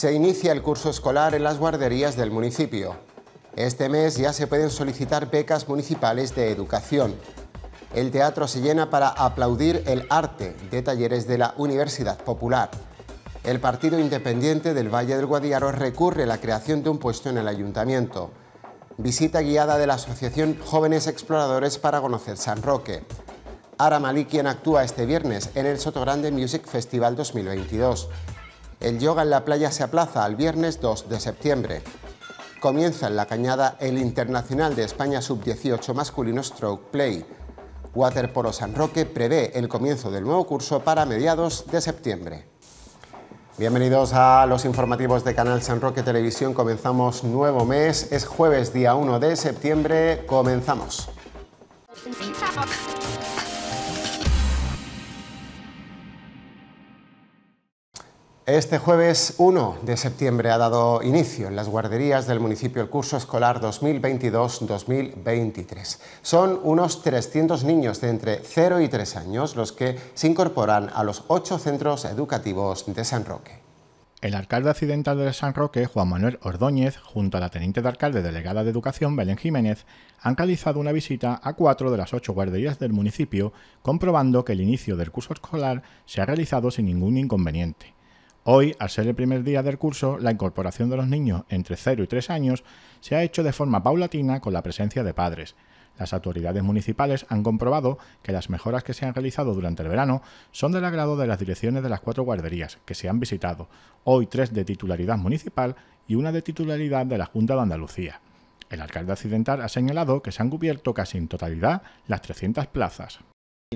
se inicia el curso escolar en las guarderías del municipio. Este mes ya se pueden solicitar becas municipales de educación. El teatro se llena para aplaudir el arte de talleres de la Universidad Popular. El Partido Independiente del Valle del Guadiaro recurre a la creación de un puesto en el ayuntamiento. Visita guiada de la Asociación Jóvenes Exploradores para conocer San Roque. Ara Malí, quien actúa este viernes en el Sotogrande Music Festival 2022. El yoga en la playa se aplaza al viernes 2 de septiembre. Comienza en la cañada el Internacional de España Sub-18 masculino Stroke Play. Waterpolo San Roque prevé el comienzo del nuevo curso para mediados de septiembre. Bienvenidos a los informativos de Canal San Roque Televisión. Comenzamos nuevo mes. Es jueves, día 1 de septiembre. Comenzamos. Este jueves 1 de septiembre ha dado inicio en las guarderías del municipio el curso escolar 2022-2023. Son unos 300 niños de entre 0 y 3 años los que se incorporan a los 8 centros educativos de San Roque. El alcalde accidental de San Roque, Juan Manuel Ordóñez, junto a la teniente de alcalde delegada de Educación, Belén Jiménez, han realizado una visita a cuatro de las ocho guarderías del municipio, comprobando que el inicio del curso escolar se ha realizado sin ningún inconveniente. Hoy, al ser el primer día del curso, la incorporación de los niños entre 0 y 3 años se ha hecho de forma paulatina con la presencia de padres. Las autoridades municipales han comprobado que las mejoras que se han realizado durante el verano son del agrado de las direcciones de las cuatro guarderías que se han visitado, hoy tres de titularidad municipal y una de titularidad de la Junta de Andalucía. El alcalde accidental ha señalado que se han cubierto casi en totalidad las 300 plazas.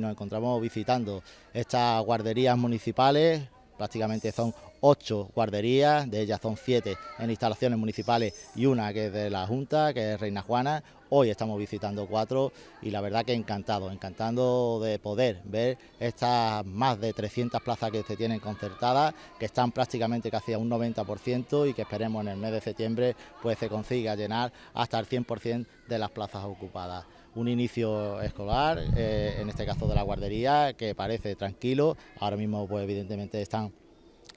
nos encontramos visitando estas guarderías municipales prácticamente son ocho guarderías, de ellas son siete en instalaciones municipales y una que es de la Junta, que es Reina Juana. Hoy estamos visitando cuatro y la verdad que encantado, encantado de poder ver estas más de 300 plazas que se tienen concertadas, que están prácticamente casi a un 90% y que esperemos en el mes de septiembre pues se consiga llenar hasta el 100% de las plazas ocupadas un inicio escolar, eh, en este caso de la guardería, que parece tranquilo. Ahora mismo, pues evidentemente están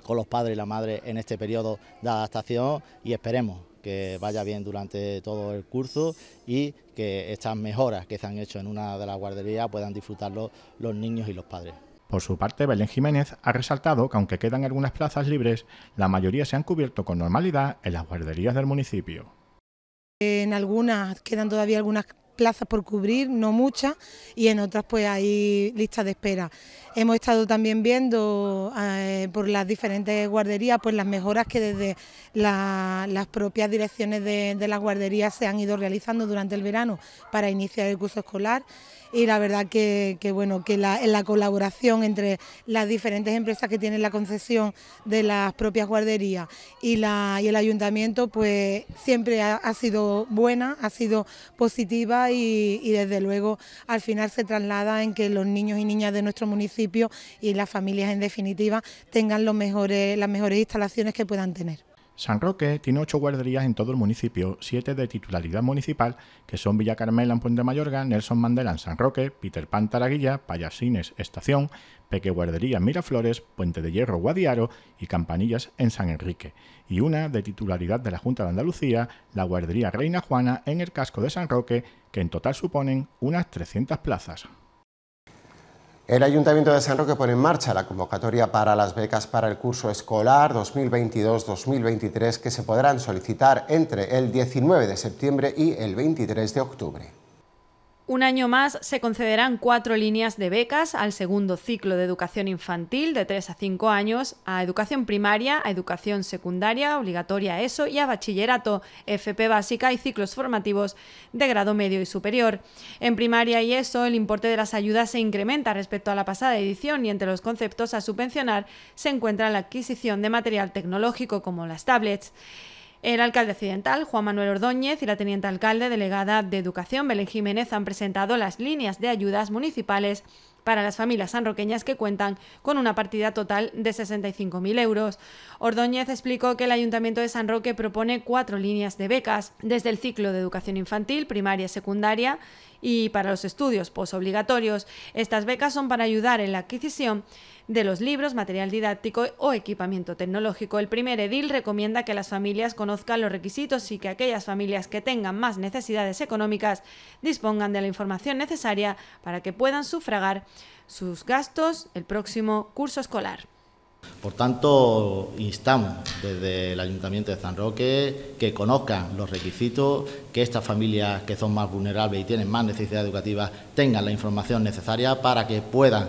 con los padres y la madre en este periodo de adaptación y esperemos que vaya bien durante todo el curso y que estas mejoras que se han hecho en una de las guarderías puedan disfrutarlo los niños y los padres. Por su parte, Belén Jiménez ha resaltado que aunque quedan algunas plazas libres, la mayoría se han cubierto con normalidad en las guarderías del municipio. En algunas quedan todavía algunas plazas por cubrir, no muchas, y en otras pues hay listas de espera. Hemos estado también viendo eh, por las diferentes guarderías pues las mejoras que desde las propias direcciones de, las guarderías se han ido realizando durante el verano para iniciar el curso escolar y la verdad que, bueno que la, colaboración entre las diferentes empresas que tienen la concesión de las propias guarderías y, la, el ayuntamiento pues siempre ha sido buena, ha sido positiva y, desde luego al final se traslada en que los niños y niñas de nuestro municipio y las familias en definitiva tengan las mejores instalaciones que puedan tener. San Roque tiene ocho guarderías en todo el municipio, siete de titularidad municipal, que son Villa Carmela en Puente Mayorga, Nelson Mandela en San Roque, Peter Pan Taraguilla, Payasines Estación, Peque Guardería Miraflores, Puente de Hierro Guadiaro y Campanillas en San Enrique, y una de titularidad de la Junta de Andalucía, la Guardería Reina Juana en el casco de San Roque, que en total suponen unas 300 plazas. El Ayuntamiento de San Roque pone en marcha la convocatoria para las becas para el curso escolar 2022-2023 que se podrán solicitar entre el 19 de septiembre y el 23 de octubre. Un año más se concederán cuatro líneas de becas al segundo ciclo de educación infantil de 3 a 5 años, a educación primaria, a educación secundaria, obligatoria ESO y a bachillerato, FP básica y ciclos formativos de grado medio y superior. En primaria y ESO el importe de las ayudas se incrementa respecto a la pasada edición y entre los conceptos a subvencionar se encuentra la adquisición de material tecnológico como las tablets. El alcalde occidental, Juan Manuel Ordóñez, y la teniente alcalde delegada de Educación, Belén Jiménez, han presentado las líneas de ayudas municipales para las familias sanroqueñas que cuentan con una partida total de 65.000 euros. Ordóñez explicó que el Ayuntamiento de San Roque propone cuatro líneas de becas, desde el ciclo de educación infantil, primaria, y secundaria y para los estudios posobligatorios. Estas becas son para ayudar en la adquisición de los libros, material didáctico o equipamiento tecnológico. El primer edil recomienda que las familias conozcan los requisitos y que aquellas familias que tengan más necesidades económicas dispongan de la información necesaria para que puedan sufragar sus gastos el próximo curso escolar. Por tanto, instamos desde el Ayuntamiento de San Roque que conozcan los requisitos, que estas familias que son más vulnerables y tienen más necesidad educativa... tengan la información necesaria para que puedan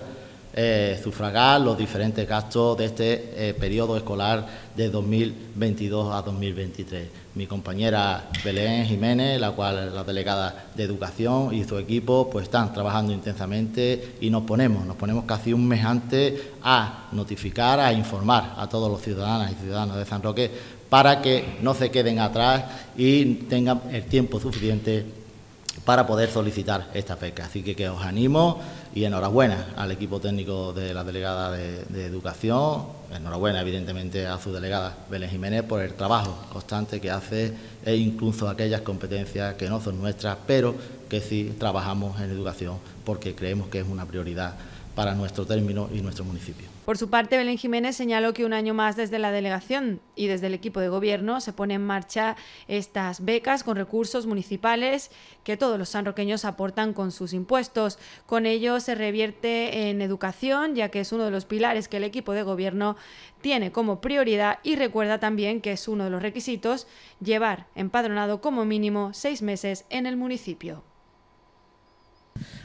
eh, sufragar los diferentes gastos de este eh, periodo escolar de 2022 a 2023. Mi compañera Belén Jiménez, la cual la delegada de Educación y su equipo, pues están trabajando intensamente y nos ponemos, nos ponemos casi un mes antes a notificar, a informar a todos los ciudadanos y ciudadanos de San Roque para que no se queden atrás y tengan el tiempo suficiente para poder solicitar esta pesca. Así que, que os animo y enhorabuena al equipo técnico de la delegada de, de, Educación, enhorabuena evidentemente a su delegada Belén Jiménez por el trabajo constante que hace e incluso aquellas competencias que no son nuestras, pero que sí trabajamos en educación porque creemos que es una prioridad para nuestro término y nuestro municipio. Por su parte, Belén Jiménez señaló que un año más desde la delegación y desde el equipo de gobierno se pone en marcha estas becas con recursos municipales que todos los sanroqueños aportan con sus impuestos. Con ello se revierte en educación, ya que es uno de los pilares que el equipo de gobierno tiene como prioridad y recuerda también que es uno de los requisitos llevar empadronado como mínimo seis meses en el municipio.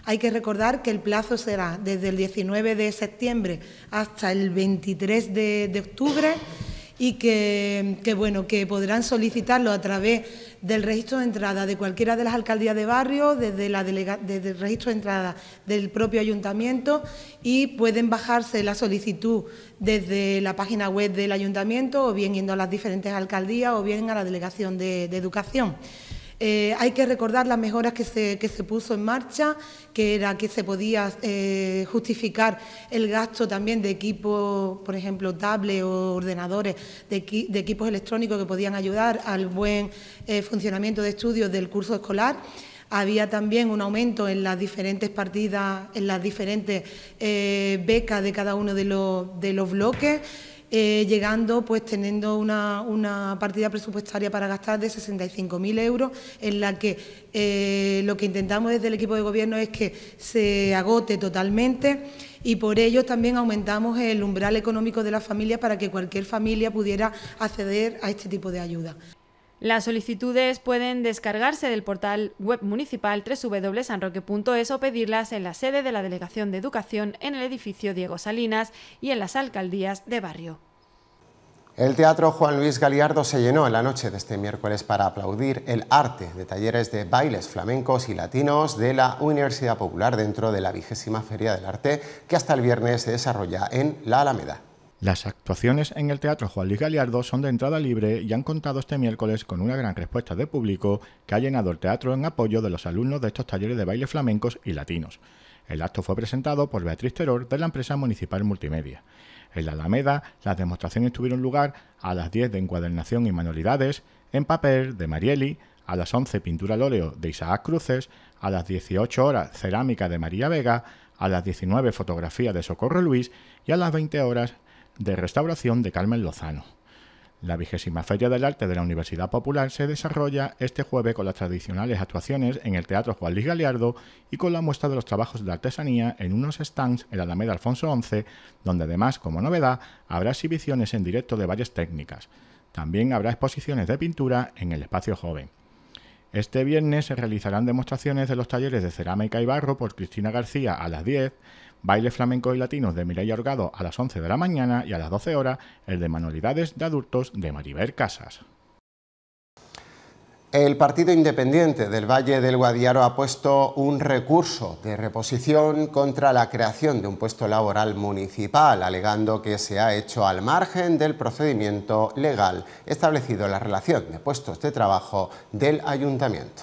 Hay que recordar que el plazo será desde el 19 de septiembre hasta el 23 de, octubre y que, podrán solicitarlo a través del registro de entrada de cualquiera de las alcaldías de barrio, desde, el registro de entrada del propio ayuntamiento y pueden bajarse la solicitud desde la página web del ayuntamiento o bien yendo a las diferentes alcaldías o bien a la delegación de educación. Eh, hay que recordar las mejoras que se, puso en marcha, que era que se podía eh, justificar el gasto también de equipos, por ejemplo, tablets o ordenadores, de, equipos electrónicos que podían ayudar al buen eh, funcionamiento de estudios del curso escolar. Había también un aumento en las diferentes partidas, en las diferentes becas de cada uno de los bloques. Eh, llegando, pues teniendo una, partida presupuestaria para gastar de 65.000 euros, en la que eh, lo que intentamos desde el equipo de gobierno es que se agote totalmente y por ello también aumentamos el umbral económico de las familias para que cualquier familia pudiera acceder a este tipo de ayuda. Las solicitudes pueden descargarse del portal web municipal www.sanroque.es o pedirlas en la sede de la Delegación de Educación en el edificio Diego Salinas y en las alcaldías de barrio. El Teatro Juan Luis Galiardo se llenó en la noche de este miércoles para aplaudir el arte de talleres de bailes flamencos y latinos de la Universidad Popular dentro de la vigésima Feria del Arte que hasta el viernes se desarrolla en La Alameda. Las actuaciones en el Teatro Juan Luis Galiardo son de entrada libre y han contado este miércoles con una gran respuesta de público que ha llenado el teatro en apoyo de los alumnos de estos talleres de baile flamencos y latinos. El acto fue presentado por Beatriz Teror de la empresa municipal Multimedia. En la Alameda, las demostraciones tuvieron lugar a las 10 de Encuadernación y Manualidades, en papel de Marieli, a las 11 Pintura al óleo de Isaac Cruces, a las 18 horas Cerámica de María Vega, a las 19 Fotografía de Socorro Luis y a las 20 horas de restauración de Carmen Lozano. La vigésima Feria del Arte de la Universidad Popular se desarrolla este jueves con las tradicionales actuaciones en el Teatro Juan Luis Galeardo y con la muestra de los trabajos de artesanía en unos stands en la Alameda Alfonso XI, donde además, como novedad, habrá exhibiciones en directo de varias técnicas. También habrá exposiciones de pintura en el espacio joven. Este viernes se realizarán demostraciones de los talleres de cerámica y barro por Cristina García a las 10, baile flamenco y latinos de Mireia Orgado a las 11 de la mañana y a las 12 horas el de manualidades de adultos de Maribel Casas. El Partido Independiente del Valle del Guadiaro ha puesto un recurso de reposición contra la creación de un puesto laboral municipal, alegando que se ha hecho al margen del procedimiento legal establecido en la relación de puestos de trabajo del ayuntamiento.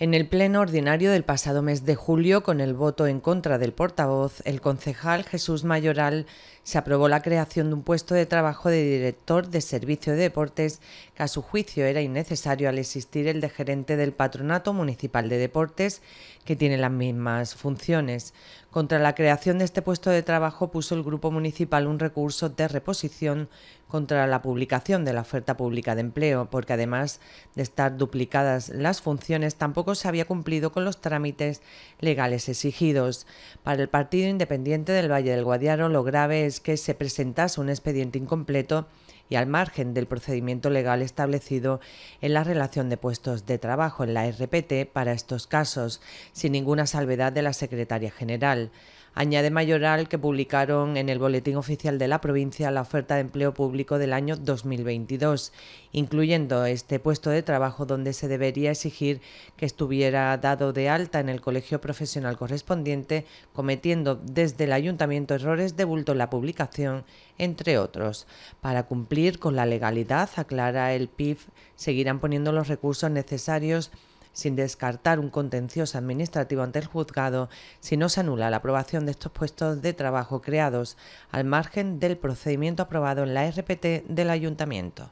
En el pleno ordinario del pasado mes de julio, con el voto en contra del portavoz, el concejal Jesús Mayoral se aprobó la creación de un puesto de trabajo de director de servicio de deportes que a su juicio era innecesario al existir el de gerente del Patronato Municipal de Deportes, que tiene las mismas funciones. Contra la creación de este puesto de trabajo puso el Grupo Municipal un recurso de reposición contra la publicación de la oferta pública de empleo, porque además de estar duplicadas las funciones, tampoco se había cumplido con los trámites legales exigidos. Para el Partido Independiente del Valle del Guadiaro, lo grave es que se presentase un expediente incompleto y al margen del procedimiento legal establecido en la relación de puestos de trabajo en la RPT para estos casos, sin ninguna salvedad de la Secretaria General. Añade Mayoral que publicaron en el Boletín Oficial de la Provincia la oferta de empleo público del año 2022, incluyendo este puesto de trabajo donde se debería exigir que estuviera dado de alta en el colegio profesional correspondiente, cometiendo desde el ayuntamiento errores de bulto en la publicación, entre otros. Para cumplir con la legalidad, aclara el PIB, seguirán poniendo los recursos necesarios sin descartar un contencioso administrativo ante el juzgado si no se anula la aprobación de estos puestos de trabajo creados al margen del procedimiento aprobado en la RPT del ayuntamiento.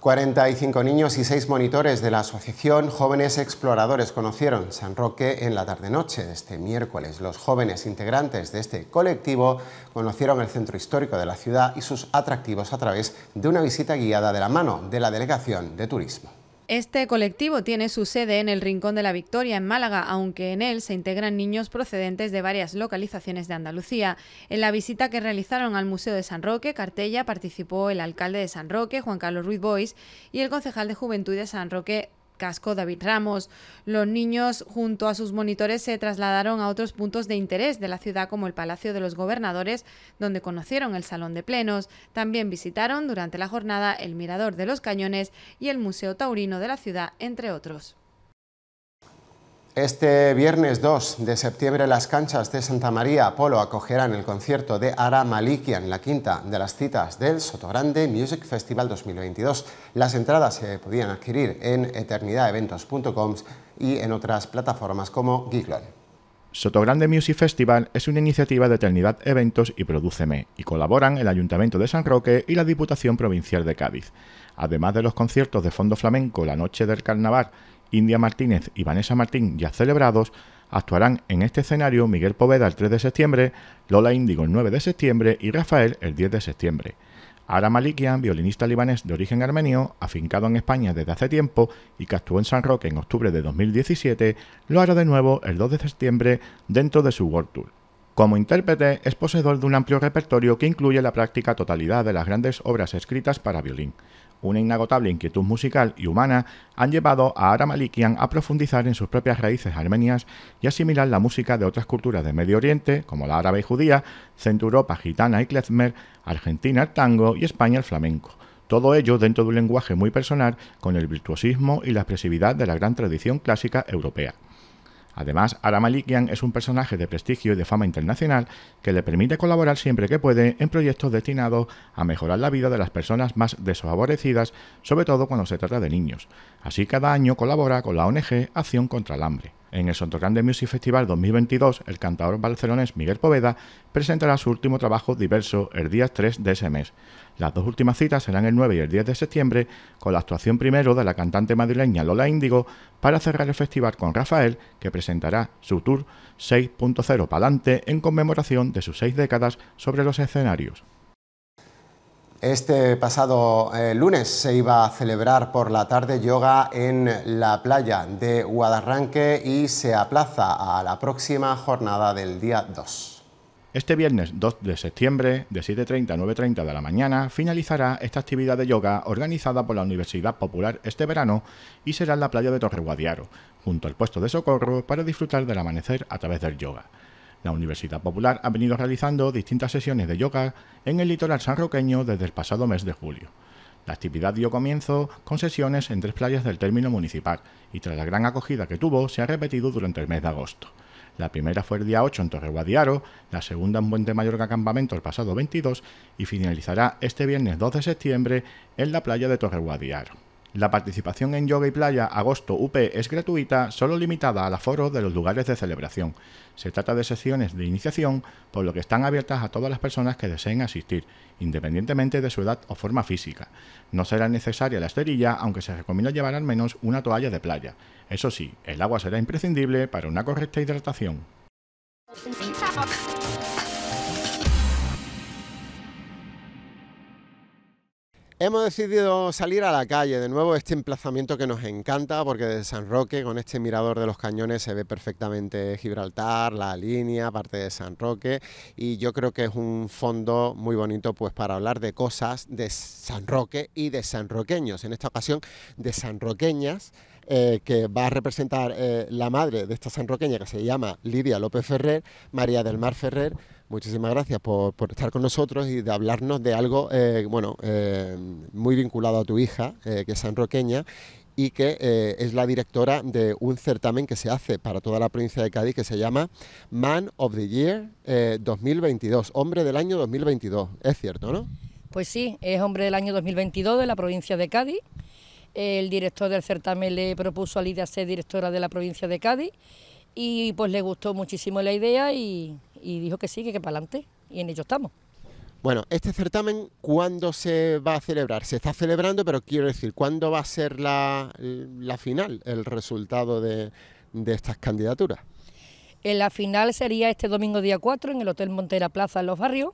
45 niños y 6 monitores de la Asociación Jóvenes Exploradores conocieron San Roque en la tarde-noche de este miércoles. Los jóvenes integrantes de este colectivo conocieron el centro histórico de la ciudad y sus atractivos a través de una visita guiada de la mano de la Delegación de Turismo. Este colectivo tiene su sede en el Rincón de la Victoria, en Málaga, aunque en él se integran niños procedentes de varias localizaciones de Andalucía. En la visita que realizaron al Museo de San Roque, Cartella, participó el alcalde de San Roque, Juan Carlos Ruiz Bois, y el concejal de Juventud de San Roque, casco David Ramos. Los niños junto a sus monitores se trasladaron a otros puntos de interés de la ciudad como el Palacio de los Gobernadores, donde conocieron el Salón de Plenos. También visitaron durante la jornada el Mirador de los Cañones y el Museo Taurino de la ciudad, entre otros. Este viernes 2 de septiembre las canchas de Santa María Apolo acogerán el concierto de Ara Malikian, la quinta de las citas del Sotogrande Music Festival 2022. Las entradas se podían adquirir en eternidadeventos.com y en otras plataformas como Giglon. Sotogrande Music Festival es una iniciativa de Eternidad Eventos y Produceme, y colaboran el Ayuntamiento de San Roque y la Diputación Provincial de Cádiz. Además de los conciertos de fondo flamenco La Noche del Carnaval India Martínez y Vanessa Martín, ya celebrados, actuarán en este escenario Miguel Poveda el 3 de septiembre, Lola Índigo el 9 de septiembre y Rafael el 10 de septiembre. Ara Malikian, violinista libanés de origen armenio, afincado en España desde hace tiempo y que actuó en San Roque en octubre de 2017, lo hará de nuevo el 2 de septiembre dentro de su World Tour. Como intérprete es poseedor de un amplio repertorio que incluye la práctica totalidad de las grandes obras escritas para violín una inagotable inquietud musical y humana han llevado a Aram Malikian a profundizar en sus propias raíces armenias y asimilar la música de otras culturas de Medio Oriente, como la árabe y judía, Centro Europa gitana y klezmer, Argentina el tango y España el flamenco. Todo ello dentro de un lenguaje muy personal con el virtuosismo y la expresividad de la gran tradición clásica europea. Además, Ara es un personaje de prestigio y de fama internacional que le permite colaborar siempre que puede en proyectos destinados a mejorar la vida de las personas más desfavorecidas, sobre todo cuando se trata de niños. Así, cada año colabora con la ONG Acción contra el Hambre. En el Grande Music Festival 2022, el cantador barcelonés Miguel Poveda presentará su último trabajo diverso el día 3 de ese mes. Las dos últimas citas serán el 9 y el 10 de septiembre, con la actuación primero de la cantante madrileña Lola Índigo, para cerrar el festival con Rafael, que presentará su tour 6.0 Palante en conmemoración de sus seis décadas sobre los escenarios. Este pasado eh, lunes se iba a celebrar por la tarde yoga en la playa de Guadarranque y se aplaza a la próxima jornada del día 2. Este viernes 2 de septiembre, de 7.30 a 9.30 de la mañana, finalizará esta actividad de yoga organizada por la Universidad Popular este verano y será en la playa de Torreguadiaro, junto al puesto de socorro para disfrutar del amanecer a través del yoga. La Universidad Popular ha venido realizando distintas sesiones de yoga en el litoral sanroqueño desde el pasado mes de julio. La actividad dio comienzo con sesiones en tres playas del término municipal y tras la gran acogida que tuvo se ha repetido durante el mes de agosto. La primera fue el día 8 en Torre la segunda en Puente Mallorca Campamento el pasado 22 y finalizará este viernes 2 de septiembre en la playa de Torre la participación en Yoga y Playa Agosto UP es gratuita, solo limitada al aforo de los lugares de celebración. Se trata de sesiones de iniciación, por lo que están abiertas a todas las personas que deseen asistir, independientemente de su edad o forma física. No será necesaria la esterilla, aunque se recomienda llevar al menos una toalla de playa. Eso sí, el agua será imprescindible para una correcta hidratación. Hemos decidido salir a la calle, de nuevo este emplazamiento que nos encanta porque desde San Roque con este mirador de los cañones se ve perfectamente Gibraltar, la línea, parte de San Roque y yo creo que es un fondo muy bonito pues para hablar de cosas de San Roque y de sanroqueños, en esta ocasión de sanroqueñas Roqueñas, eh, que va a representar eh, la madre de esta sanroqueña que se llama Lidia López Ferrer, María del Mar Ferrer, Muchísimas gracias por, estar con nosotros y de hablarnos de algo eh, bueno, eh, muy vinculado a tu hija, eh, que es sanroqueña y que es la directora de un certamen que se hace para toda la provincia de Cádiz que se llama Man of the Year 2022, Hombre del Año 2022. Es cierto, ¿no? Pues sí, es Hombre del Año 2022 de la provincia de Cádiz. El director del certamen le propuso a Lidia ser directora de la provincia de Cádiz y pues le gustó muchísimo la idea y y dijo que sí, que, que para adelante, y en ello estamos. Bueno, este certamen, ¿cuándo se va a celebrar? Se está celebrando, pero quiero decir, ¿cuándo va a ser la, final, el resultado de, estas candidaturas? Eh, la final sería este domingo día 4 en el Hotel Montera Plaza en Los Barrios.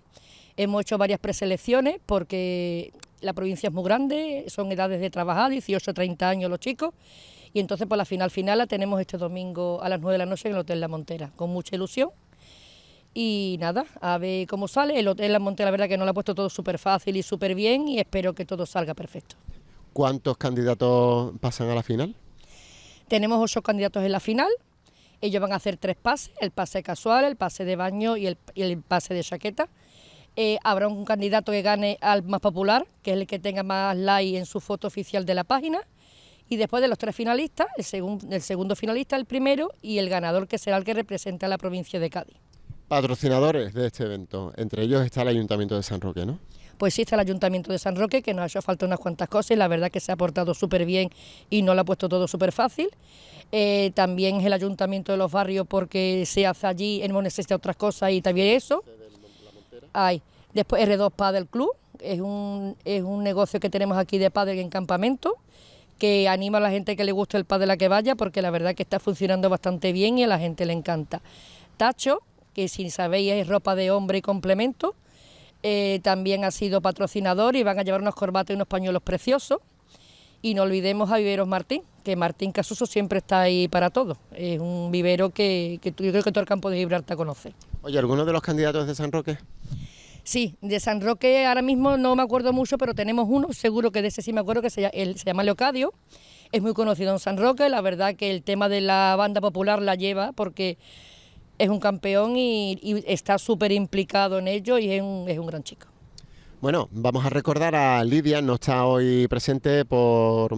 Hemos hecho varias preselecciones porque la provincia es muy grande, son edades de trabajar, 18 30 años los chicos. Y entonces, por pues, la final final la tenemos este domingo a las 9 de la noche en el Hotel La Montera, con mucha ilusión y nada, a ver cómo sale. El hotel La Monte, la verdad que no lo ha puesto todo súper fácil y súper bien y espero que todo salga perfecto. ¿Cuántos candidatos pasan a la final? Tenemos ocho candidatos en la final. Ellos van a hacer tres pases, el pase casual, el pase de baño y el, pase de chaqueta. Eh, habrá un candidato que gane al más popular, que es el que tenga más like en su foto oficial de la página. Y después de los tres finalistas, el, segundo el segundo finalista, el primero y el ganador, que será el que representa a la provincia de Cádiz patrocinadores de este evento. Entre ellos está el Ayuntamiento de San Roque, ¿no? Pues sí, está el Ayuntamiento de San Roque, que nos ha hecho falta unas cuantas cosas y la verdad que se ha portado súper bien y no lo ha puesto todo súper fácil. Eh, también es el Ayuntamiento de los Barrios porque se hace allí, hemos necesitado otras cosas y también eso. Ay, después R2 Padel Club, es un, es un negocio que tenemos aquí de padel en campamento que anima a la gente que le guste el padel a que vaya porque la verdad que está funcionando bastante bien y a la gente le encanta. Tacho, que sin sabéis es ropa de hombre y complemento. Eh, también ha sido patrocinador y van a llevar unos corbatas y unos pañuelos preciosos. Y no olvidemos a Viveros Martín, que Martín Casuso siempre está ahí para todo. Es un vivero que, yo creo que todo el campo de Gibraltar conoce. Oye, ¿alguno de los candidatos de San Roque? Sí, de San Roque ahora mismo no me acuerdo mucho, pero tenemos uno, seguro que de ese sí me acuerdo, que se, se llama Leocadio. Es muy conocido en San Roque, la verdad que el tema de la banda popular la lleva porque es un campeón y, está súper implicado en ello y es un, es un gran chico. Bueno, vamos a recordar a Lidia, no está hoy presente por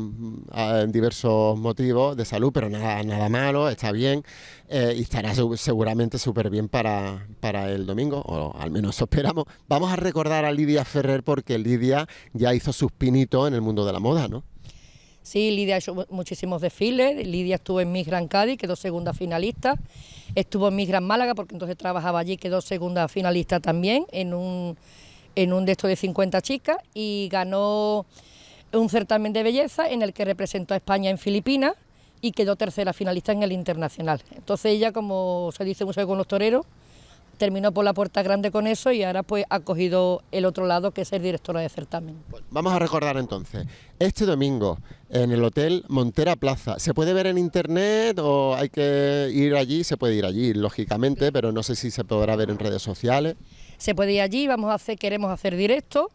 diversos motivos de salud, pero nada, nada malo, está bien eh, y estará seguramente súper bien para, para el domingo, o al menos eso esperamos. Vamos a recordar a Lidia Ferrer porque Lidia ya hizo sus pinitos en el mundo de la moda, ¿no? Sí, Lidia ha hecho muchísimos desfiles. Lidia estuvo en Miss Gran Cádiz, quedó segunda finalista. Estuvo en Miss Gran Málaga, porque entonces trabajaba allí, quedó segunda finalista también, en un, en un de estos de 50 chicas. Y ganó un certamen de belleza en el que representó a España en Filipinas y quedó tercera finalista en el internacional. Entonces ella, como se dice mucho con los toreros, terminó por la puerta grande con eso y ahora pues ha cogido el otro lado que es el director de certamen. Pues, vamos a recordar entonces, este domingo en el Hotel Montera Plaza, ¿se puede ver en internet o hay que ir allí? Se puede ir allí, lógicamente, pero no sé si se podrá ver en redes sociales. Se puede ir allí, vamos a hacer, queremos hacer directo.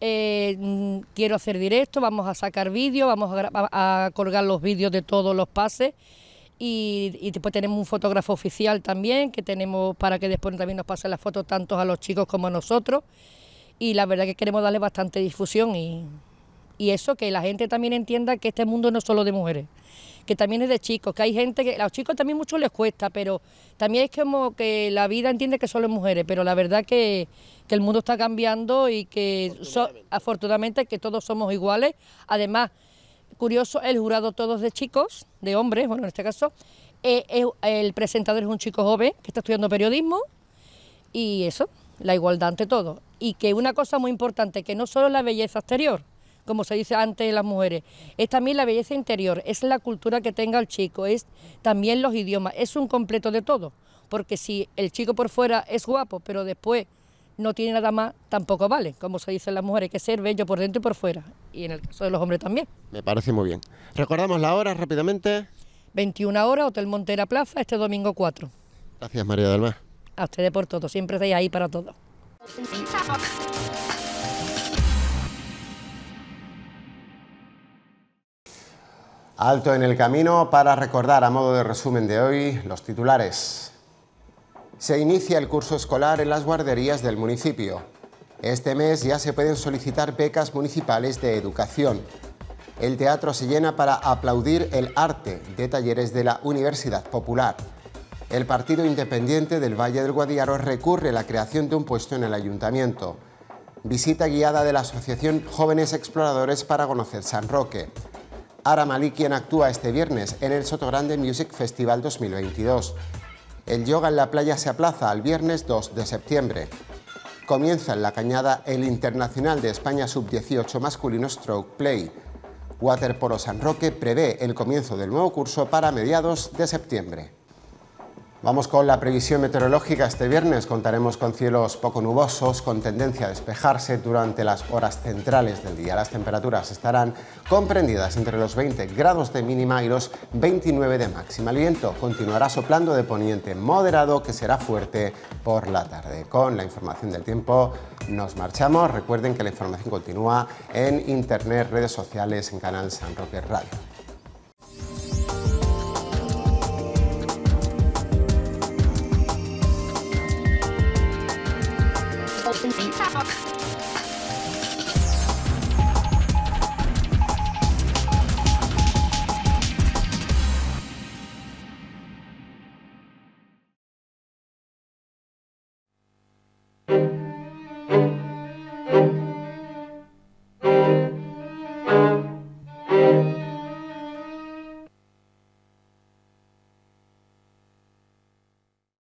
Eh, mm, quiero hacer directo, vamos a sacar vídeos, vamos a colgar los vídeos de todos los pases y, después tenemos un fotógrafo oficial también que tenemos para que después también nos pasen las fotos tanto a los chicos como a nosotros y la verdad que queremos darle bastante difusión y, y eso que la gente también entienda que este mundo no es solo de mujeres que también es de chicos, que hay gente que a los chicos también mucho les cuesta, pero también es como que la vida entiende que solo es mujeres, pero la verdad que, que el mundo está cambiando y que afortunadamente. afortunadamente que todos somos iguales, además curioso, el jurado todos de chicos, de hombres, bueno, en este caso, eh, eh, el presentador es un chico joven que está estudiando periodismo y eso, la igualdad ante todo. Y que una cosa muy importante, que no solo la belleza exterior, como se dice antes las mujeres, es también la belleza interior, es la cultura que tenga el chico, es también los idiomas, es un completo de todo. Porque si el chico por fuera es guapo, pero después no tiene nada más, tampoco vale. Como se dice en las mujeres, que ser bello por dentro y por fuera. Y en el caso de los hombres también. Me parece muy bien. Recordamos la hora rápidamente. 21 horas, Hotel Montera Plaza, este domingo 4. Gracias, María del Mar. A ustedes por todo, siempre estáis ahí para todo. Alto en el camino para recordar a modo de resumen de hoy los titulares se inicia el curso escolar en las guarderías del municipio. Este mes ya se pueden solicitar becas municipales de educación. El teatro se llena para aplaudir el arte de talleres de la Universidad Popular. El Partido Independiente del Valle del Guadiaro recurre a la creación de un puesto en el ayuntamiento. Visita guiada de la Asociación Jóvenes Exploradores para conocer San Roque. Ara Malí, quien actúa este viernes en el Sotogrande Music Festival 2022. El yoga en la playa se aplaza al viernes 2 de septiembre. Comienza en la cañada el Internacional de España Sub-18 masculino Stroke Play. Waterpolo San Roque prevé el comienzo del nuevo curso para mediados de septiembre. Vamos con la previsión meteorológica. Este viernes contaremos con cielos poco nubosos, con tendencia a despejarse durante las horas centrales del día. Las temperaturas estarán comprendidas entre los 20 grados de mínima y los 29 de máxima. El viento continuará soplando de poniente moderado, que será fuerte por la tarde. Con la información del tiempo nos marchamos. Recuerden que la información continúa en internet, redes sociales, en Canal San Roque Radio.